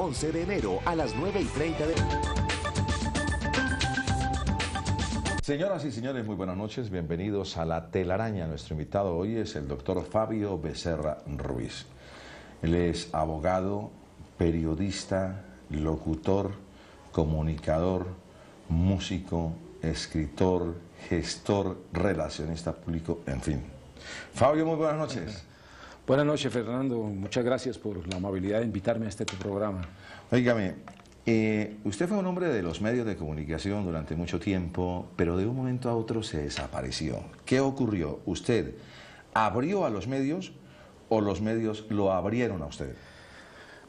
11 de enero a las 9 y 30 de... Señoras y señores, muy buenas noches. Bienvenidos a La Telaraña. Nuestro invitado hoy es el doctor Fabio Becerra Ruiz. Él es abogado, periodista, locutor, comunicador, músico, escritor, gestor, relacionista público, en fin. Fabio, muy buenas noches. Buenas noches, Fernando. Muchas gracias por la amabilidad de invitarme a este programa. Óigame, eh, usted fue un hombre de los medios de comunicación durante mucho tiempo, pero de un momento a otro se desapareció. ¿Qué ocurrió? ¿Usted abrió a los medios o los medios lo abrieron a usted?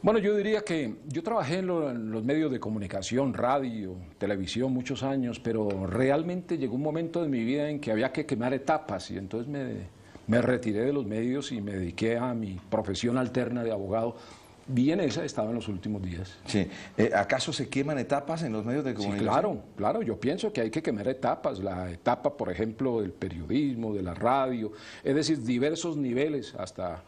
Bueno, yo diría que yo trabajé en, en, los medios de comunicación, radio, televisión muchos años, pero realmente llegó un momento de mi vida en que había que quemar etapas y entonces me me retiré de los medios y me dediqué a mi profesión alterna de abogado. Bien esa estaba en los últimos días. Sí. Eh, ¿Acaso se queman etapas en los medios de comunicación? claro, claro. Yo pienso que hay que quemar etapas. La etapa, por ejemplo, del periodismo, de la radio. Es decir, diversos niveles hasta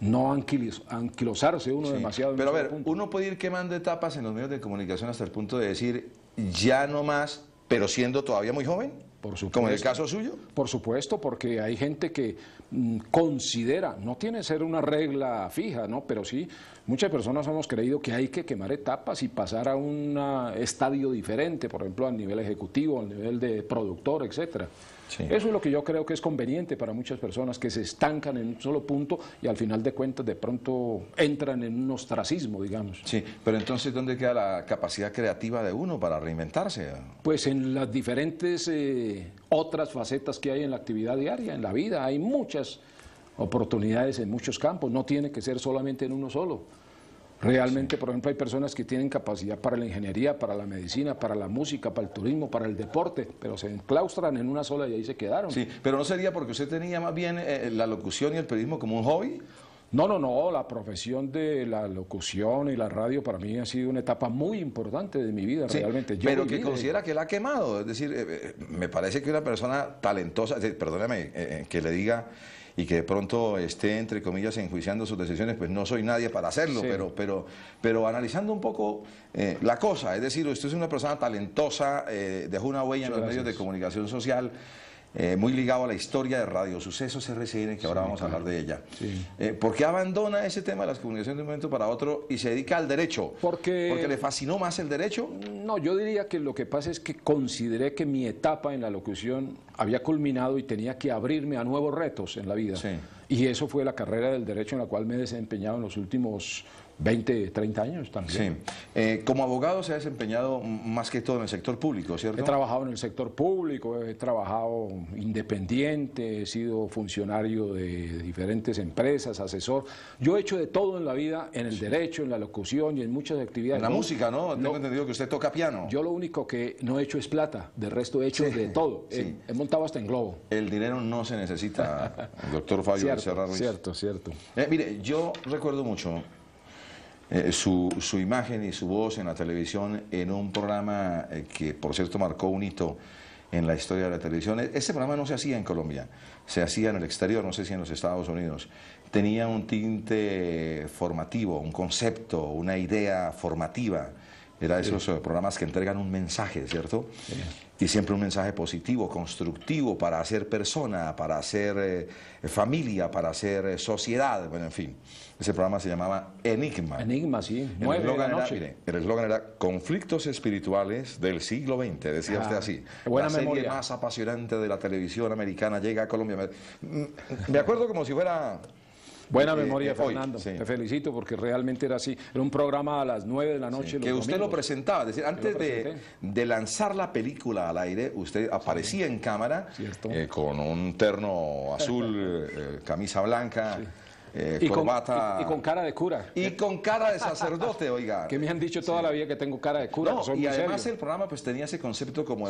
no anquilosarse uno demasiado. Pero a ver, uno puede ir quemando etapas en los medios de comunicación hasta el punto de decir, ya no más, pero siendo todavía muy joven. ¿Como en el caso suyo? Por supuesto, porque hay gente que mm, considera, no tiene que ser una regla fija, ¿no? Pero sí, muchas personas hemos creído que hay que quemar etapas y pasar a un estadio diferente, por ejemplo, al nivel ejecutivo, al nivel de productor, etcétera. Eso es lo que yo creo que es conveniente para muchas personas que se estancan en un solo punto y al final de cuentas de pronto entran en un ostracismo, digamos. Sí, pero entonces ¿dónde queda la capacidad creativa de uno para reinventarse? Pues en las diferentes eh, otras facetas que hay en la actividad diaria, en la vida, hay muchas oportunidades en muchos campos, no tiene que ser solamente en uno solo. Realmente, por ejemplo, hay personas que tienen capacidad para la ingeniería, para la medicina, para la música, para el turismo, para el deporte, pero se enclaustran en una sola y ahí se quedaron. Sí, pero ¿no sería porque usted tenía más bien eh, la locución y el periodismo como un hobby? No, no, no, la profesión de la locución y la radio para mí ha sido una etapa muy importante de mi vida, realmente. Yo pero que considera que la ha quemado, es decir, eh, eh, me parece que una persona talentosa, perdóname que le diga y que de pronto esté, entre comillas, enjuiciando sus decisiones, pues no soy nadie para hacerlo, pero, pero, pero analizando un poco eh, la cosa, es decir, usted es una persona talentosa, eh, dejó una huella en los medios de comunicación social. Eh, muy ligado a la historia de Radio Sucesos RCN, que ahora vamos a hablar de ella. Eh, ¿Por qué abandona ese tema de las comunicaciones de un momento para otro y se dedica al derecho? Porque... ¿Porque le fascinó más el derecho? No, yo diría que lo que pasa es que consideré que mi etapa en la locución había culminado y tenía que abrirme a nuevos retos en la vida. Y eso fue la carrera del derecho en la cual me he desempeñado en los últimos 20, 30 años también. Sí. Eh, como abogado se ha desempeñado más que todo en el sector público, ¿cierto? He trabajado en el sector público, he trabajado independiente, he sido funcionario de diferentes empresas, asesor. Yo he hecho de todo en la vida, en el derecho, en la locución y en muchas actividades. En la música, ¿no? Tengo entendido que usted toca piano. Yo lo único que no he hecho es plata, del resto he hecho de todo. He, montado hasta en globo. El dinero no se necesita, doctor Fabio cierto, Cierto, cierto. Eh, mire, yo recuerdo mucho eh, su, imagen y su voz en la televisión en un programa eh, que, por cierto, marcó un hito en la historia de la televisión. E-, ese programa no se hacía en Colombia, se hacía en el exterior, no sé si en los Estados Unidos. Tenía un tinte formativo, un concepto, una idea formativa. Era esos eh, programas que entregan un mensaje, ¿cierto? Y siempre un mensaje positivo, constructivo, para hacer persona, para hacer eh, familia, para hacer eh, sociedad, bueno, en fin. Ese programa se llamaba Enigma. Enigma, sí. El eslogan era, mire, el eslogan era Conflictos espirituales del siglo XX, decía usted ah, así. Buena la serie más apasionante de la televisión americana llega a Colombia. Me acuerdo como si fuera Buena eh, memoria, eh, Fernando. Te felicito porque realmente era así. Era un programa a las 9 de la noche. que usted lo presentaba, decir, antes de, lanzar la película al aire, usted aparecía en cámara eh, con un terno azul, camisa blanca. Eh, y Con, cara de cura. Y con cara de sacerdote, oiga. Que me han dicho toda la vida que tengo cara de cura. y además el programa pues tenía ese concepto como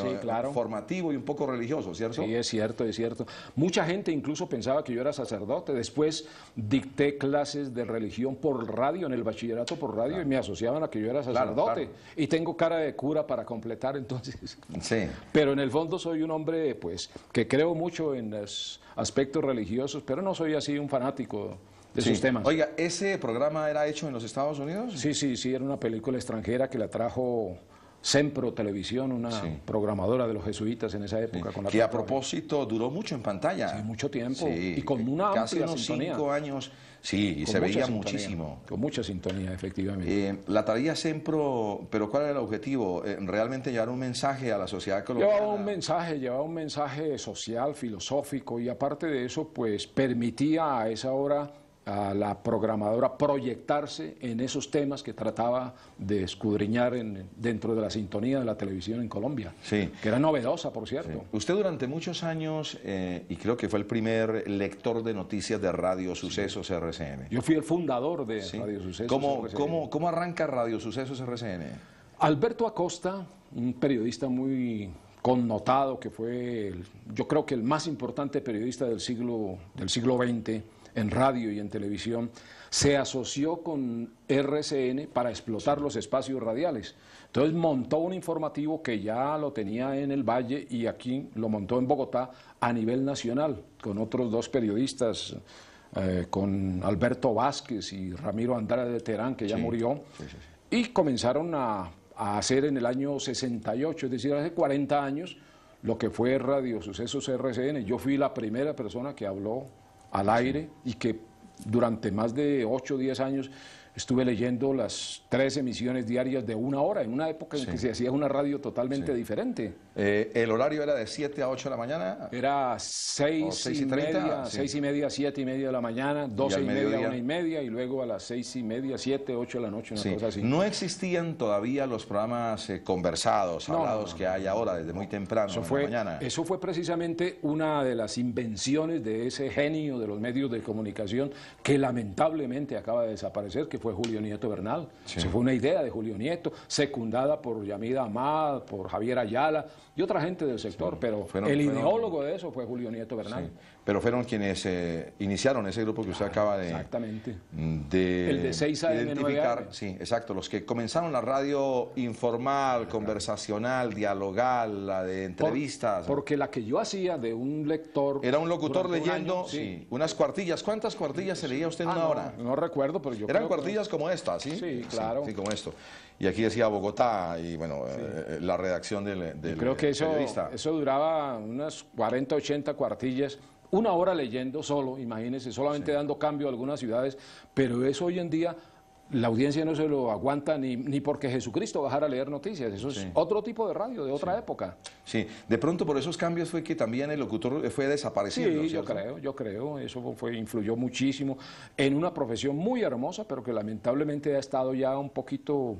formativo y un poco religioso, ¿cierto? Sí, es cierto, es cierto. Mucha gente incluso pensaba que yo era sacerdote. Después dicté clases de religión por radio, en el bachillerato por radio, y me asociaban a que yo era sacerdote. y tengo cara de cura para completar entonces. Sí. Pero en el fondo soy un hombre pues que creo mucho en los aspectos religiosos, pero no soy así un fanático de sí. Oiga, ¿ese programa era hecho en los Estados Unidos? Sí, sí, sí, era una película extranjera que la trajo Sempro Televisión, una programadora de los jesuitas en esa época. que a propósito duró mucho en pantalla. Sí, mucho tiempo. Y con una Casi unos cinco años. Sí, y se veía muchísimo. Con mucha sintonía, efectivamente. Eh, la tarea Sempro, pero ¿cuál era el objetivo? Eh, ¿Realmente llevar un mensaje a la sociedad colombiana? Llevaba un mensaje, llevaba un mensaje social, filosófico, y aparte de eso, pues permitía a esa hora a la programadora proyectarse en esos temas que trataba de escudriñar en, dentro de la sintonía de la televisión en Colombia, sí. que era novedosa, por cierto. Usted durante muchos años, eh, y creo que fue el primer lector de noticias de Radio Sucesos RCN. Yo fui el fundador de Radio Sucesos ¿Cómo, ¿cómo, arranca Radio Sucesos RCN? Alberto Acosta, un periodista muy connotado, que fue, yo creo que el más importante periodista del siglo, del siglo XX, en radio y en televisión, se asoció con RCN para explotar los espacios radiales. Entonces montó un informativo que ya lo tenía en el Valle y aquí lo montó en Bogotá a nivel nacional, con otros dos periodistas, eh, con Alberto Vázquez y Ramiro Andrade de Terán, que ya murió, y comenzaron a hacer en el año 68, es decir, hace 40 años, lo que fue Radio Sucesos RCN. Yo fui la primera persona que habló al aire y que durante más de 8 o 10 años estuve leyendo las tres emisiones diarias de una hora, en una época en que se hacía una radio totalmente diferente. Eh, ¿El horario era de 7 a 8 de la mañana? Era 6, y, media, y media, 7 y media de la mañana, 12 y, y media, 1 y media, y luego a las 6 y media, 7, 8 de la noche, una cosa así. No existían todavía los programas eh, conversados, hablados que hay ahora, desde muy temprano eso fue, mañana. Eso fue precisamente una de las invenciones de ese genio de los medios de comunicación que lamentablemente acaba de desaparecer, fue Julio Nieto Bernal. Se fue una idea de Julio Nieto, secundada por Yamida Amad, por Javier Ayala y otra gente del sector, pero el ideólogo de eso fue Julio Nieto Bernal pero fueron quienes eh, iniciaron ese grupo que usted acaba de, exactamente. El de 6 a identificar. sí, exacto, los que comenzaron la radio informal, conversacional, dialogal, la de entrevistas. porque la que yo hacía de un lector... Era un locutor leyendo unas cuartillas. ¿Cuántas cuartillas se leía usted en ah, una no, hora? No recuerdo, pero yo Eran cuartillas como estas, ¿sí? Sí, claro. Sí, como esto. Y aquí decía Bogotá y, bueno, eh, la redacción del, periodista. Creo que eso duraba unas 40, 80 cuartillas una hora leyendo solo, imagínense, solamente dando cambio a algunas ciudades, pero eso hoy en día la audiencia no se lo aguanta ni, porque Jesucristo bajara a leer noticias. Eso es otro tipo de radio, de otra época. Sí, de pronto por esos cambios fue que también el locutor fue desapareciendo. Sí, yo creo, yo creo. Eso fue, influyó muchísimo en una profesión muy hermosa, pero que lamentablemente ha estado ya un poquito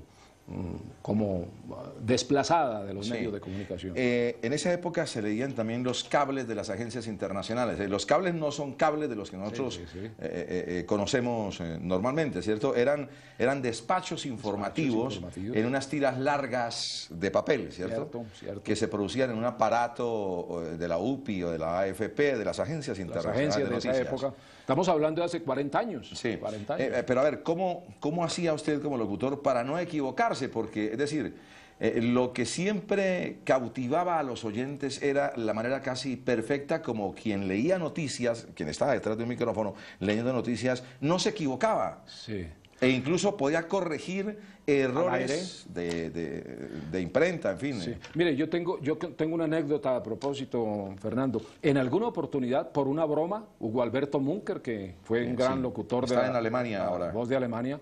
como ah, desplazada de los medios de comunicación. Eh, en esa época se leían también los cables de las agencias internacionales. Eh, los cables no son cables de los que nosotros eh, conocemos normalmente, ¿cierto? Eran, eran despachos, informativos, en unas tiras largas de papel, ¿cierto? Cierto, Que se producían en un aparato de la UPI o de la AFP, de las agencias internacionales. de, esa época Estamos hablando de hace 40 años. Sí, 40 eh, eh, pero a ver, ¿cómo, ¿cómo hacía usted como locutor para no equivocarse? Porque, es decir, eh, lo que siempre cautivaba a los oyentes era la manera casi perfecta como quien leía noticias, quien estaba detrás de un micrófono leyendo noticias, no se equivocaba. Sí. E incluso podía corregir errores de, imprenta, en fin. Mire, yo tengo, yo tengo una anécdota a propósito, Fernando. En alguna oportunidad, por una broma, Hugo Alberto Munker, que fue un gran locutor de... en Alemania ahora. Voz de Alemania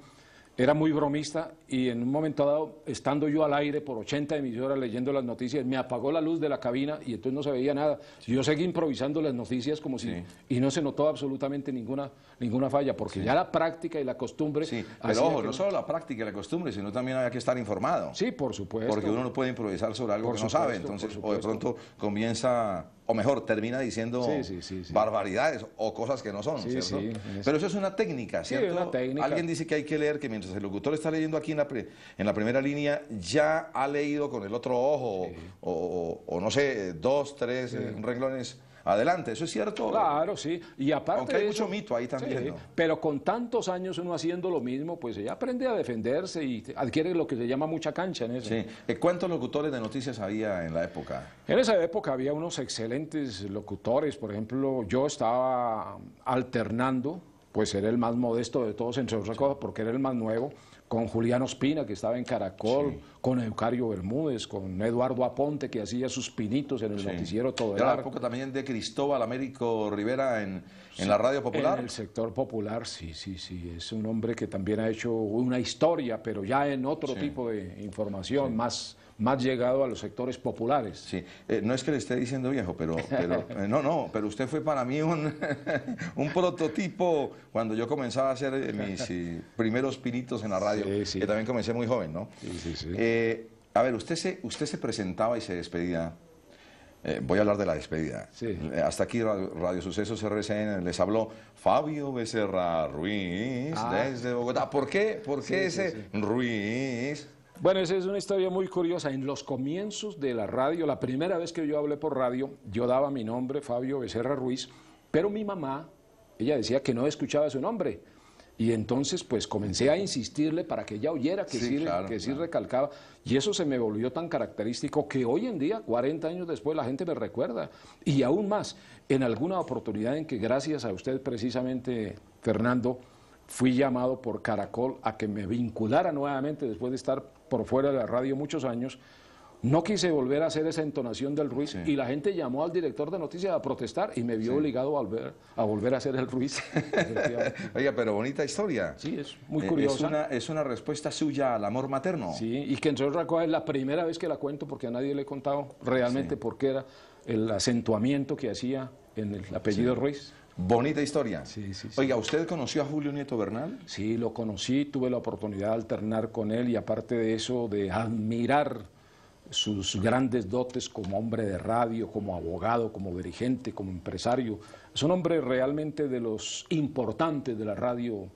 era muy bromista y en un momento dado, estando yo al aire por 80 emisoras leyendo las noticias, me apagó la luz de la cabina y entonces no se veía nada. Yo seguí improvisando las noticias como si... Y no se notó absolutamente ninguna, ninguna falla, porque ya la práctica y la costumbre... Sí, pero ojo, no solo la práctica y la costumbre, sino también había que estar informado. Sí, por supuesto. Porque uno no puede improvisar sobre algo que no sabe, entonces o de pronto comienza o mejor, termina diciendo barbaridades o cosas que no son, ¿cierto? Pero eso es una técnica, ¿cierto? Alguien dice que hay que leer que mientras el locutor está leyendo aquí en la, en la primera línea, ya ha leído con el otro ojo, o, no sé, dos, tres eh, renglones adelante. ¿Eso es cierto? Claro, sí. Y aparte Aunque hay mucho mito ahí también. Pero con tantos años uno haciendo lo mismo, pues ya aprende a defenderse y adquiere lo que se llama mucha cancha en eso. Sí. Eh, ¿Cuántos locutores de noticias había en la época? En esa época había unos excelentes locutores. Por ejemplo, yo estaba alternando, pues era el más modesto de todos, entre otras cosas, porque era el más nuevo con Julián Ospina, que estaba en Caracol, con Eucario Bermúdez, con Eduardo Aponte, que hacía sus pinitos en el noticiero todo el la época también de Cristóbal Américo Rivera en, en, la radio popular. En el sector popular, sí, sí, sí. Es un hombre que también ha hecho una historia, pero ya en otro tipo de información más más llegado a los sectores populares. Sí, eh, no es que le esté diciendo viejo, pero, eh, no, no, pero usted fue para mí un, prototipo cuando yo comenzaba a hacer eh, mis primeros pinitos en la radio, que también comencé muy joven, ¿no? Sí, a ver, usted se, usted se presentaba y se despedía. voy a hablar de la despedida. hasta aquí radio, Sucesos RCN les habló Fabio Becerra Ruiz ah. desde Bogotá. ¿Por qué? ¿Por qué ese Ruiz? Bueno, esa es una historia muy curiosa. En los comienzos de la radio, la primera vez que yo hablé por radio, yo daba mi nombre, Fabio Becerra Ruiz, pero mi mamá, ella decía que no escuchaba su nombre. Y entonces pues comencé a insistirle para que ella oyera que sí, que sí recalcaba. Y eso se me volvió tan característico que hoy en día, 40 años después, la gente me recuerda. Y aún más, en alguna oportunidad en que gracias a usted precisamente, Fernando, fui llamado por Caracol a que me vinculara nuevamente después de estar por fuera de la radio muchos años, no quise volver a hacer esa entonación del Ruiz y la gente llamó al director de noticias a protestar y me vio obligado a volver, a volver a hacer el Ruiz. Oiga, pero bonita historia. Sí, es eh, muy curiosa. Es una, respuesta suya al amor materno. Sí, y que entre otras cosas es la primera vez que la cuento porque a nadie le he contado realmente por qué era el acentuamiento que hacía en el apellido Ruiz. Bonita historia. Oiga, ¿usted conoció a Julio Nieto Bernal? Sí, lo conocí, tuve la oportunidad de alternar con él y aparte de eso, de admirar sus grandes dotes como hombre de radio, como abogado, como dirigente, como empresario. Es un hombre realmente de los importantes de la radio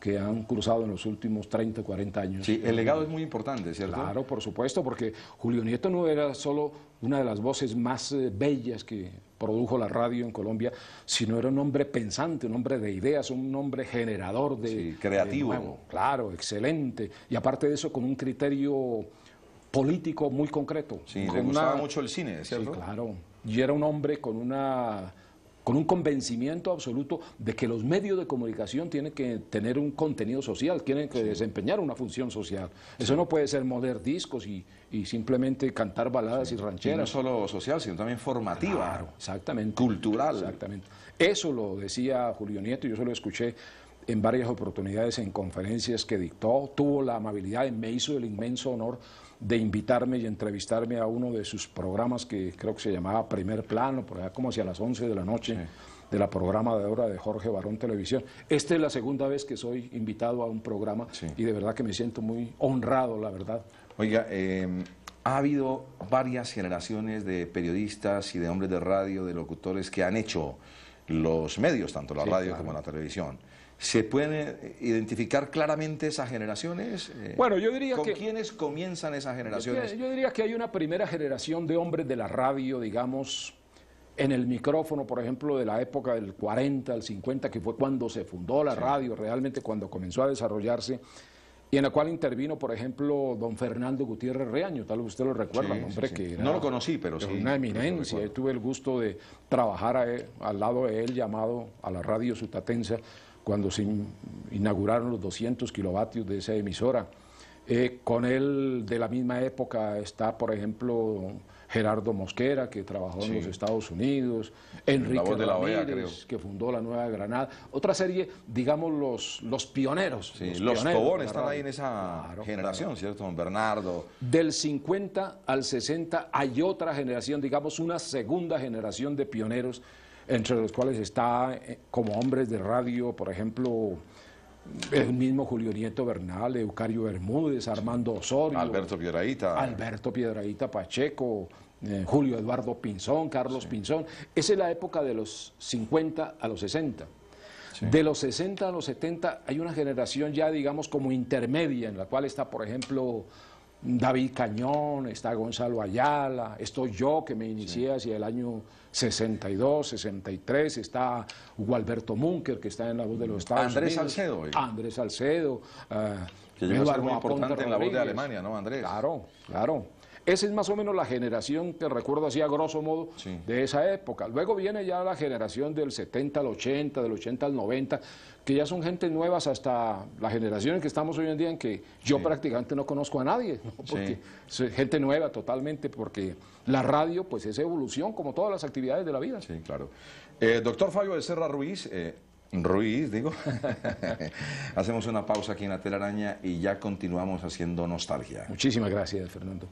que han cruzado en los últimos 30, 40 años. Sí, el legado es muy importante, ¿cierto? Claro, por supuesto, porque Julio Nieto no era solo una de las voces más eh, bellas que produjo la radio en Colombia, sino era un hombre pensante, un hombre de ideas, un hombre generador de... Sí, creativo. claro, excelente. Y aparte de eso, con un criterio político muy concreto. Sí, le gustaba mucho el cine, ¿cierto? Sí, claro. Y era un hombre con una con un convencimiento absoluto de que los medios de comunicación tienen que tener un contenido social, tienen que desempeñar una función social. Eso no puede ser mover discos y, y simplemente cantar baladas y rancheras. no solo social, sino también formativa. exactamente. Cultural. Exactamente. Eso lo decía Julio Nieto, yo se lo escuché en varias oportunidades en conferencias que dictó, tuvo la amabilidad, y me hizo el inmenso honor de invitarme y entrevistarme a uno de sus programas que creo que se llamaba Primer Plano, por allá como hacia las 11 de la noche. de la programa de obra de Jorge Barón Televisión. Esta es la segunda vez que soy invitado a un programa y de verdad que me siento muy honrado, la verdad. Oiga, eh, ha habido varias generaciones de periodistas y de hombres de radio, de locutores que han hecho los medios, tanto la radio como la televisión. ¿Se pueden identificar claramente esas generaciones? Eh, bueno, yo diría que... ¿Con quiénes comienzan esas generaciones? Yo diría que hay una primera generación de hombres de la radio, digamos, en el micrófono, por ejemplo, de la época del 40 al 50, que fue cuando se fundó la radio, realmente cuando comenzó a desarrollarse, y en la cual intervino, por ejemplo, don Fernando Gutiérrez Reaño, tal vez usted lo recuerda, hombre que era, No lo conocí, pero sí. Una eminencia, tuve el gusto de trabajar al lado de él, llamado a la radio sutatensa, cuando se inauguraron los 200 kilovatios de esa emisora. Eh, con él de la misma época está, por ejemplo, Gerardo Mosquera, que trabajó en los Estados Unidos, Enrique de e que fundó la Nueva Granada. Otra serie, digamos, los, los pioneros. los, están ahí en esa generación, ¿cierto, don Bernardo? Del 50 al 60 hay otra generación, digamos, una segunda generación de pioneros entre los cuales está, eh, como hombres de radio, por ejemplo, el mismo Julio Nieto Bernal, Eucario Bermúdez, Armando Osorio. Alberto Piedraíta. Alberto Piedraíta Pacheco, eh, Julio Eduardo Pinzón, Carlos Pinzón. Esa es la época de los 50 a los 60. De los 60 a los 70 hay una generación ya, digamos, como intermedia, en la cual está, por ejemplo, David Cañón, está Gonzalo Ayala, estoy yo que me inicié hacia el año 62, 63, está Alberto Munker que está en la voz de los Estados Andrés Unidos. Salcedo, Andrés Salcedo. Andrés ah, Salcedo. que llegó a ser muy importante en la voz de Alemania, ¿no, Andrés? Claro, claro. Esa es más o menos la generación que recuerdo así a grosso modo de esa época. Luego viene ya la generación del 70 al 80, del 80 al 90, que ya son gente nuevas hasta la generación en que estamos hoy en día en que yo prácticamente no conozco a nadie, porque gente nueva totalmente, porque la radio pues es evolución como todas las actividades de la vida. Sí, claro. Eh, doctor Fabio Serra Ruiz, eh, Ruiz digo, hacemos una pausa aquí en la telaraña y ya continuamos haciendo nostalgia. Muchísimas gracias, Fernando.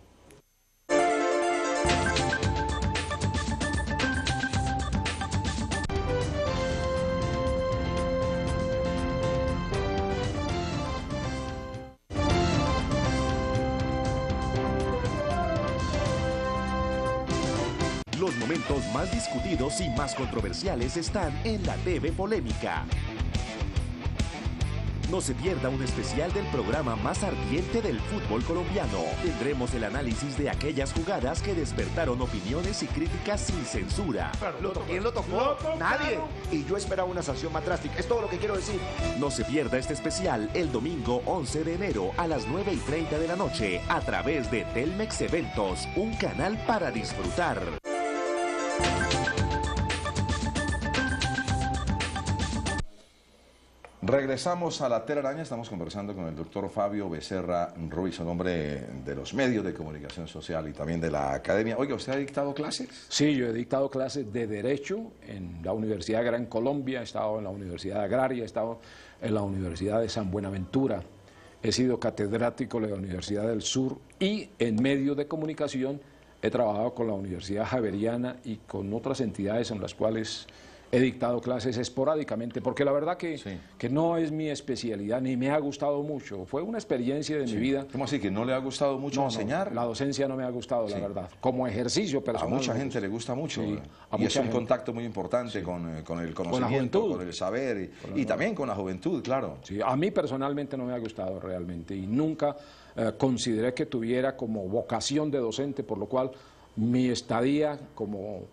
más discutidos y más controversiales están en la TV Polémica. No se pierda un especial del programa más ardiente del fútbol colombiano. Tendremos el análisis de aquellas jugadas que despertaron opiniones y críticas sin censura. lo ¿Quién lo tocó? Nadie. Y yo esperaba una sanción más drástica. Es todo lo que quiero decir. No se pierda este especial el domingo 11 de enero a las 9 y 30 de la noche a través de Telmex Eventos, un canal para disfrutar. Regresamos a la telaraña, estamos conversando con el doctor Fabio Becerra Ruiz, un hombre de los medios de comunicación social y también de la academia. Oiga, ¿usted ha dictado clases? Sí, yo he dictado clases de Derecho en la Universidad de Gran Colombia, he estado en la Universidad Agraria, he estado en la Universidad de San Buenaventura, he sido catedrático de la Universidad del Sur y en medios de comunicación he trabajado con la Universidad Javeriana y con otras entidades en las cuales he dictado clases esporádicamente, porque la verdad que, que no es mi especialidad, ni me ha gustado mucho. Fue una experiencia de mi vida. ¿Cómo así? ¿Que no le ha gustado mucho enseñar? la docencia no me ha gustado, la verdad. Como ejercicio personal. A mucha gente le gusta mucho. y es un contacto muy importante eh, con, el conocimiento, con, el saber y, también con la juventud, claro. Sí, a mí personalmente no me ha gustado realmente y nunca eh, consideré que tuviera como vocación de docente, por lo cual mi estadía como,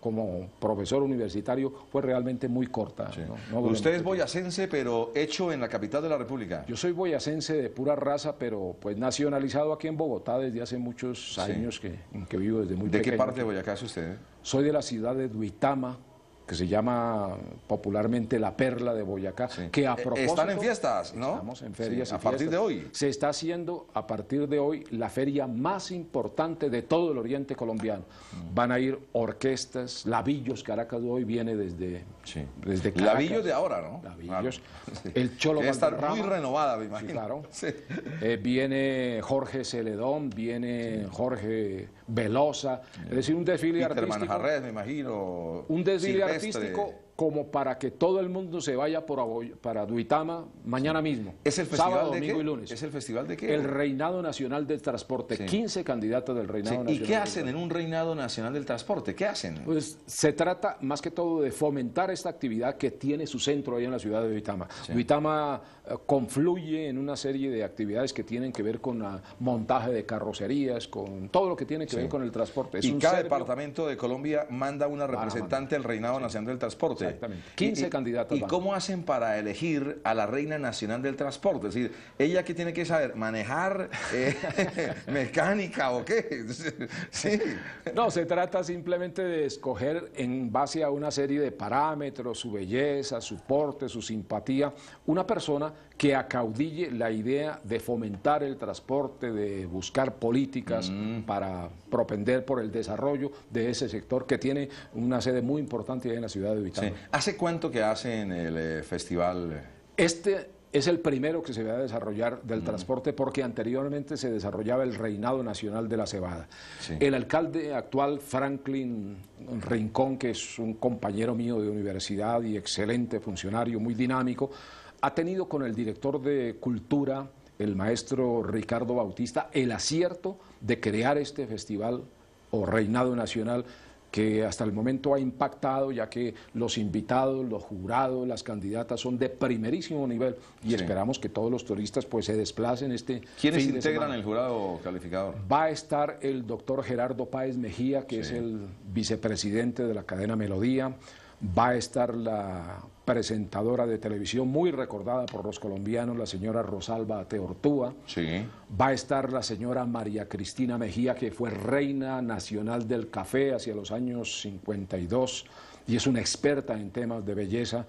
profesor universitario fue realmente muy corta. Usted es boyacense, pero hecho en la capital de la República. Yo soy boyacense de pura raza, pero pues nacionalizado aquí en Bogotá desde hace muchos años que, vivo desde muy ¿De pequeño. ¿De qué parte de Boyacá es usted? Soy de la ciudad de Duitama, que se llama popularmente la perla de Boyacá, que a propósito... Eh, están en fiestas, ¿no? Estamos en ferias. a partir de hoy. Se está haciendo a partir de hoy la feria más importante de todo el oriente colombiano. Mm. Van a ir orquestas, Lavillos, Caracas de hoy viene desde, sí. desde Caracas. Lavillos de ahora, ¿no? Lavillos. El Cholo Debe estar muy renovada, me imagino. claro. Eh, viene Jorge Celedón, viene Jorge Velosa, es decir, un desfile artístico. me imagino. Un desfile artístico este, como para que todo el mundo se vaya por para Duitama mañana mismo. ¿Es el festival sábado, domingo y lunes. ¿Es el festival de qué? El Reinado Nacional del Transporte. 15 candidatos del Reinado Nacional. ¿Y qué hacen en un Reinado Nacional del Transporte? ¿Qué hacen? Pues se trata más que todo de fomentar esta actividad que tiene su centro ahí en la ciudad de Duitama. Duitama confluye en una serie de actividades que tienen que ver con montaje de carrocerías, con todo lo que tiene que ver con el transporte. cada departamento de Colombia manda una representante al Reinado Nacional del Transporte. Exactamente. 15 y, ¿Y cómo hacen para elegir a la Reina Nacional del Transporte? Es decir, ella que tiene que saber manejar eh, mecánica o qué. No, se trata simplemente de escoger en base a una serie de parámetros, su belleza, su porte, su simpatía, una persona que acaudille la idea de fomentar el transporte, de buscar políticas mm. para propender por el desarrollo de ese sector que tiene una sede muy importante en la ciudad de Vitano. ¿Hace cuánto que hacen el eh, festival? Este es el primero que se va a desarrollar del mm. transporte porque anteriormente se desarrollaba el Reinado Nacional de la Cebada. El alcalde actual, Franklin Rincón, que es un compañero mío de universidad y excelente funcionario, muy dinámico, ha tenido con el director de Cultura, el maestro Ricardo Bautista, el acierto de crear este festival o reinado nacional que hasta el momento ha impactado, ya que los invitados, los jurados, las candidatas son de primerísimo nivel y esperamos que todos los turistas pues se desplacen este ¿Quiénes integran el jurado calificador? Va a estar el doctor Gerardo Páez Mejía, que es el vicepresidente de la cadena Melodía, va a estar la presentadora de televisión muy recordada por los colombianos, la señora Rosalba Teortúa. Sí. Va a estar la señora María Cristina Mejía, que fue reina nacional del café hacia los años 52 y es una experta en temas de belleza.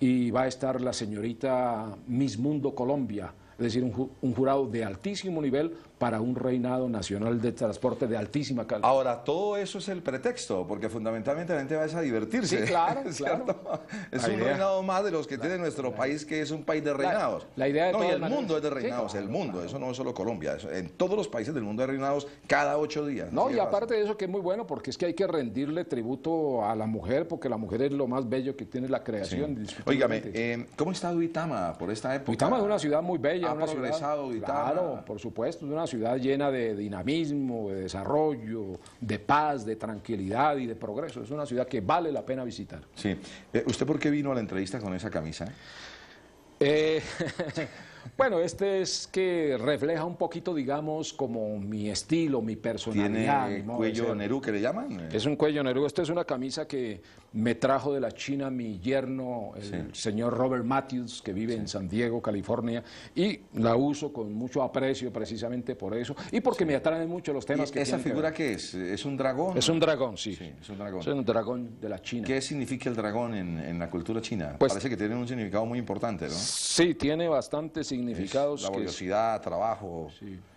Y va a estar la señorita Miss Mundo Colombia, es decir, un, jurado de altísimo nivel para un reinado nacional de transporte de altísima calidad. Ahora, todo eso es el pretexto, porque fundamentalmente la gente va a divertirse. Sí, claro, Es un reinado más de los que tiene nuestro país, que es un país de reinados. La, idea no, y el mundo es de reinados, el mundo, eso no es solo Colombia, en todos los países del mundo hay reinados cada ocho días. No, y aparte de eso que es muy bueno, porque es que hay que rendirle tributo a la mujer, porque la mujer es lo más bello que tiene la creación. Sí. Eh, ¿cómo está Duitama por esta época? Duitama es una ciudad muy bella ha progresado y tal. Claro, por supuesto, es una ciudad llena de dinamismo, de desarrollo, de paz, de tranquilidad y de progreso. Es una ciudad que vale la pena visitar. Sí. Eh, ¿Usted por qué vino a la entrevista con esa camisa? Eh... Bueno, este es que refleja un poquito, digamos, como mi estilo, mi personalidad. ¿Tiene cuello Nerú que le llaman? Eh. Es un cuello Nerú. Esta es una camisa que me trajo de la China mi yerno, el señor Robert Matthews, que vive en San Diego, California, y la uso con mucho aprecio precisamente por eso y porque me atraen mucho los temas que ¿Esa figura que qué es? ¿Es un dragón? Es un dragón, sí. es un dragón. Es un dragón de la China. ¿Qué significa el dragón en, en la cultura china? Pues, Parece que tiene un significado muy importante, ¿no? Sí, tiene bastantes significados. laboriosidad, trabajo.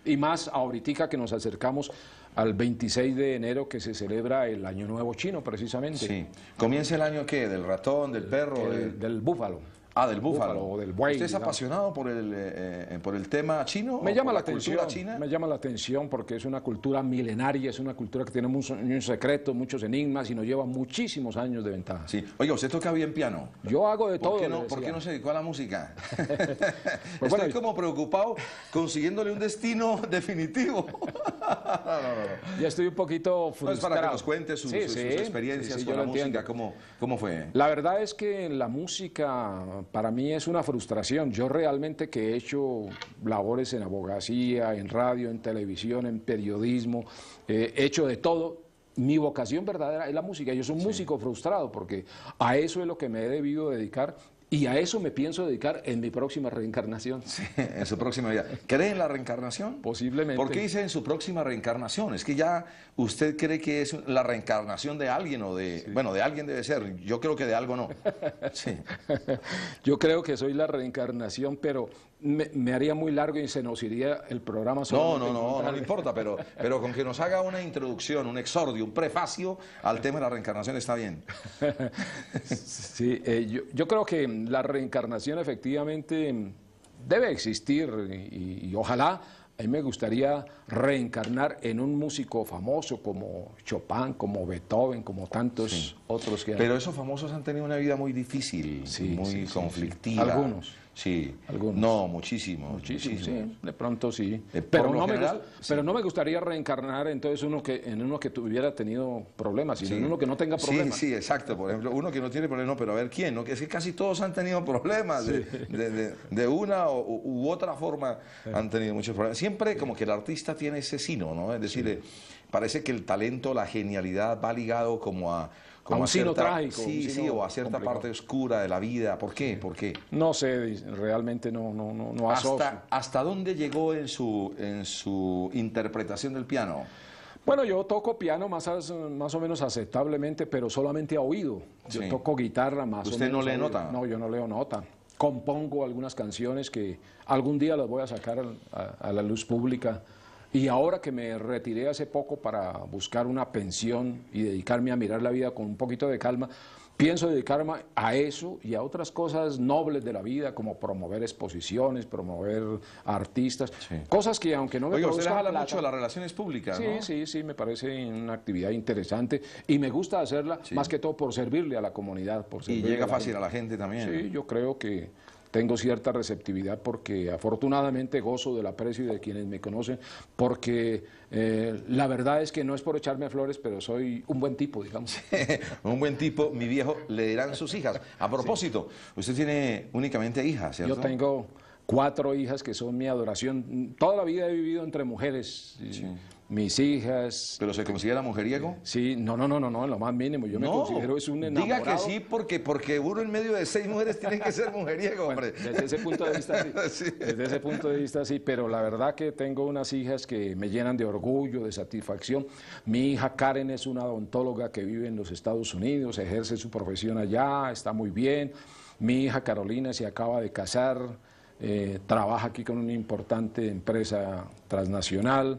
Y más ahorita que nos acercamos al 26 de enero que se celebra el Año Nuevo Chino, precisamente. ¿Comienza el año qué? ¿Del ratón, del eh, perro? del búfalo. Ah, del búfalo. o del buey. ¿Usted es apasionado por el, eh, eh, por el tema chino? Me llama la, la atención. China? Me llama la atención porque es una cultura milenaria, es una cultura que tiene muchos un secretos, muchos enigmas y nos lleva muchísimos años de ventaja. Sí. Oiga, usted toca bien piano. Yo hago de todo. ¿Por qué no, se dedicó a la música? Pues estoy como preocupado consiguiéndole un destino definitivo. no, Ya estoy un poquito frustrado. No, para que nos cuente sus, experiencias con la música, ¿Cómo, fue? La verdad es que la música para mí es una frustración. Yo realmente que he hecho labores en abogacía, en radio, en televisión, en periodismo, eh, he hecho de todo. Mi vocación verdadera es la música. Yo soy un músico frustrado porque a eso es lo que me he debido dedicar y a eso me pienso dedicar en mi próxima reencarnación. Sí, en su próxima vida. ¿Cree en la reencarnación? Posiblemente. ¿Por qué dice en su próxima reencarnación? Es que ya usted cree que es la reencarnación de alguien o de... Bueno, de alguien debe ser. Yo creo que de algo no. Sí. Yo creo que soy la reencarnación, pero me, haría muy largo y se nos iría el programa. No, no, no, no, le importa, pero, pero con que nos haga una introducción, un exordio, un prefacio al tema de la reencarnación está bien. sí, eh, yo, creo que la reencarnación efectivamente debe existir y, ojalá. A mí me gustaría reencarnar en un músico famoso como Chopin, como Beethoven, como tantos otros que... Pero esos famosos han tenido una vida muy difícil, muy conflictiva. Algunos. Sí. No, muchísimo. Muchísimo, sí. De pronto sí. pero, no me, gustaría reencarnar entonces uno que, en uno que tuviera tenido problemas, sino en uno que no tenga problemas. Sí, sí, exacto. Por ejemplo, uno que no tiene problemas, pero a ver quién. ¿no? Es que casi todos han tenido problemas. De, una u, u otra forma han tenido muchos problemas. Siempre como que el artista tiene ese sino, ¿no? Es decir, eh, parece que el talento, la genialidad va ligado como a como a un trágico. Sí, sí, o a cierta parte oscura de la vida. ¿Por qué? ¿Por qué? No sé, realmente no, no, no, no ¿Hasta, dónde llegó en su, en su interpretación del piano? Bueno, yo toco piano más, más o menos aceptablemente, pero solamente a oído. Yo toco guitarra más ¿Usted o menos. ¿Usted no le nota? No, yo no leo nota. Compongo algunas canciones que algún día las voy a sacar a la luz pública y ahora que me retiré hace poco para buscar una pensión y dedicarme a mirar la vida con un poquito de calma, pienso dedicarme a eso y a otras cosas nobles de la vida, como promover exposiciones, promover artistas, cosas que aunque no me Oye, usted mucho de las relaciones públicas, Sí, ¿no? sí, sí, me parece una actividad interesante y me gusta hacerla más que todo por servirle a la comunidad. Por y llega fácil a la gente también. Sí, yo creo que tengo cierta receptividad porque afortunadamente gozo del aprecio de quienes me conocen, porque eh, la verdad es que no es por echarme flores, pero soy un buen tipo, digamos. un buen tipo, mi viejo, le dirán sus hijas. A propósito, usted tiene únicamente hijas, ¿cierto? Yo tengo cuatro hijas que son mi adoración. Toda la vida he vivido entre mujeres. Sí mis hijas. ¿Pero se considera mujeriego? Sí, no, no, no, no, no, lo más mínimo. Yo me considero es un enamorado. Diga que sí, porque, porque uno en medio de seis mujeres tiene que ser mujeriego, hombre. desde ese punto de vista sí. Desde ese punto de vista sí, pero la verdad que tengo unas hijas que me llenan de orgullo, de satisfacción. Mi hija Karen es una odontóloga que vive en los Estados Unidos, ejerce su profesión allá, está muy bien. Mi hija Carolina se acaba de casar, eh, trabaja aquí con una importante empresa transnacional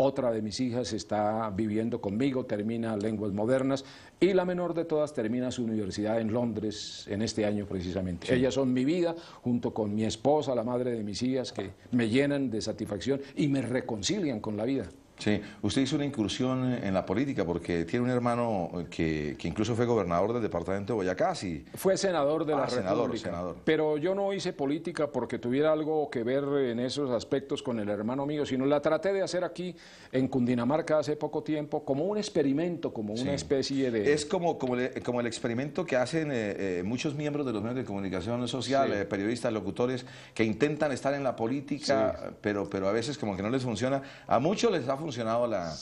otra de mis hijas está viviendo conmigo, termina lenguas modernas, y la menor de todas termina su universidad en Londres en este año precisamente. Ellas son mi vida, junto con mi esposa, la madre de mis hijas, que me llenan de satisfacción y me reconcilian con la vida. Sí, usted hizo una incursión en la política porque tiene un hermano que, que incluso fue gobernador del departamento de Boyacá. Sí. Fue senador de la ah, senador, República. Pero yo no hice política porque tuviera algo que ver en esos aspectos con el hermano mío, sino la traté de hacer aquí en Cundinamarca hace poco tiempo como un experimento, como una especie de... Es como, como, como, el experimento que hacen eh, eh, muchos miembros de los medios de comunicación social, eh, periodistas, locutores, que intentan estar en la política, pero, pero a veces como que no les funciona. A muchos les ha funcionado funcionado la...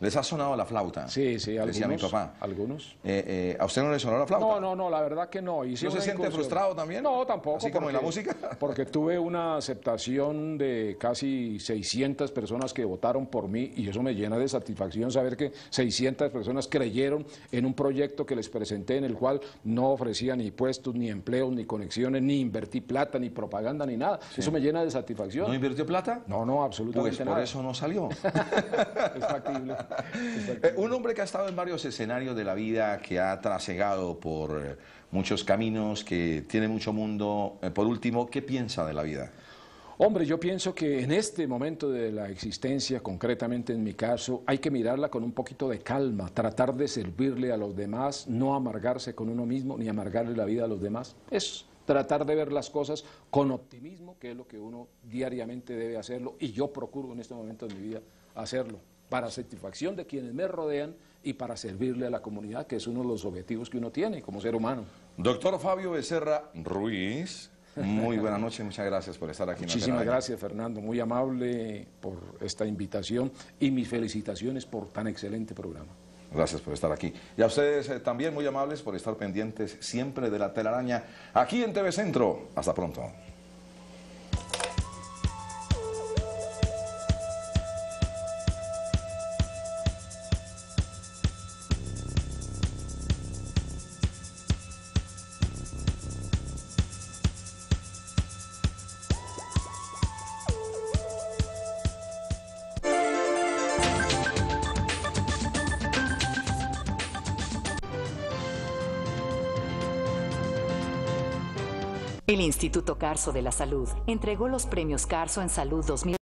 ¿Les ha sonado la flauta? Sí, sí, algunos. Decía mi papá. ¿Algunos? Eh, eh, ¿A usted no le sonó la flauta? No, no, no, la verdad que no. y ¿No se siente frustrado también? No, tampoco. ¿Así como en la música? Porque tuve una aceptación de casi 600 personas que votaron por mí y eso me llena de satisfacción saber que 600 personas creyeron en un proyecto que les presenté en el cual no ofrecía ni puestos, ni empleos, ni conexiones, ni invertí plata, ni propaganda, ni nada. Eso me llena de satisfacción. ¿No invirtió plata? No, no, absolutamente Pues por eso no salió. es eh, factible. un hombre que ha estado en varios escenarios de la vida, que ha trasegado por eh, muchos caminos, que tiene mucho mundo. Eh, por último, ¿qué piensa de la vida? Hombre, yo pienso que en este momento de la existencia, concretamente en mi caso, hay que mirarla con un poquito de calma, tratar de servirle a los demás, no amargarse con uno mismo ni amargarle la vida a los demás. Es tratar de ver las cosas con optimismo, que es lo que uno diariamente debe hacerlo, y yo procuro en este momento de mi vida hacerlo para satisfacción de quienes me rodean y para servirle a la comunidad, que es uno de los objetivos que uno tiene como ser humano. Doctor Fabio Becerra Ruiz, muy buena noche, muchas gracias por estar aquí. Muchísimas gracias, Fernando, muy amable por esta invitación y mis felicitaciones por tan excelente programa. Gracias por estar aquí. Y a ustedes eh, también muy amables por estar pendientes siempre de la telaraña aquí en TV Centro. Hasta pronto. Instituto Carso de la Salud entregó los premios Carso en Salud 2000.